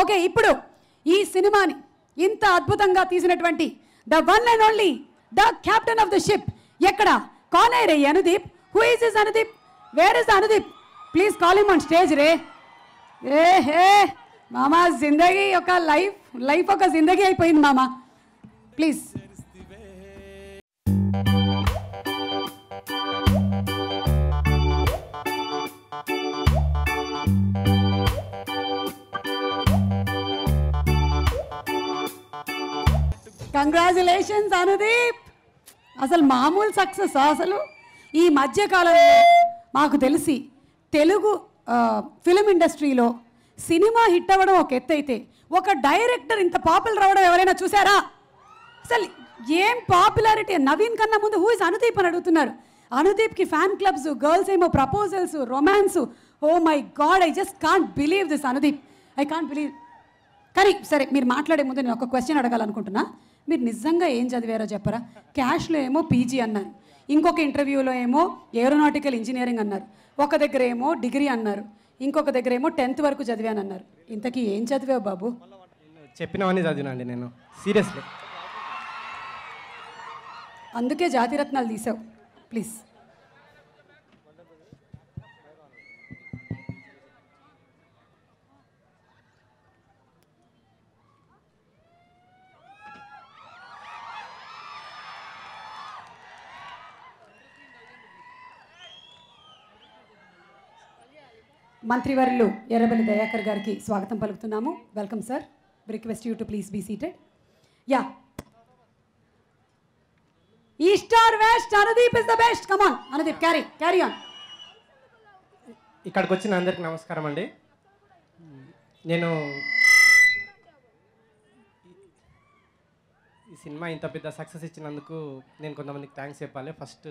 okay ఇప్పుడు ఈ సినిమాని ఇంత అద్భుతంగా తీసినటువంటి the one and only the captain of the ship ఎక్కడ రే Anudeep who is is Anudeep where is Anudeep please call him on stage రే ఏ హే మామా జిందగీ ఒక లైఫ్ లైఫ్ ఒక జిందగీ అయిపోయింది మామా ప్లీజ్ కంగ్రాచులేషన్స్ అనుదీప్ అసలు మామూలు సక్సెస్ అసలు ఈ మధ్యకాలంలో మాకు తెలిసి తెలుగు ఫిలిం ఇండస్ట్రీలో సినిమా హిట్ అవ్వడం ఒక ఎత్తు అయితే ఒక డైరెక్టర్ ఇంత పాపులర్ రావడం ఎవరైనా చూసారా అసలు ఏం పాపులారిటీ నవీన్ కన్నా ముందు హూఇస్ అనుదీప్ అని అడుగుతున్నారు అనుదీప్కి ఫ్యాన్ క్లబ్స్ గర్ల్స్ ఏమో proposals romance oh my God I just can't believe this Anudeep I can't believe కానీ సరే మీరు మాట్లాడే ముందు నేను ఒక క్వశ్చన్ అడగాలనుకుంటున్నా మీరు నిజంగా ఏం చదివారో చెప్పరా క్యాష్లో ఏమో పీజీ అన్నారు ఇంకొక ఇంటర్వ్యూలో ఏమో ఏరోనాటికల్ ఇంజనీరింగ్ అన్నారు ఒక దగ్గర ఏమో డిగ్రీ అన్నారు ఇంకొక దగ్గర ఏమో టెన్త్ వరకు చదివాను అన్నారు ఇంతకీ ఏం చదివావు బాబు చెప్పినవన్నీ చదివినండి నేను సీరియస్లీ అందుకే జాతిరత్నాలు తీసావు ప్లీజ్ మంత్రివర్యులు ఎర్రబెల్లి దయాకర్ గారికి స్వాగతం పలుకుతున్నాము welcome sir request you to please be seated yeah east or west Anudeep is the best on Anudeep carry carry on ఇక్కడికి వచ్చిన అందరికి నమస్కారం అండి నేను ఈ సినిమా ఇంత పెద్ద సక్సెస్ ఇచ్చినందుకు నేను కొంతమందికి థ్యాంక్స్ చెప్పాలి ఫస్ట్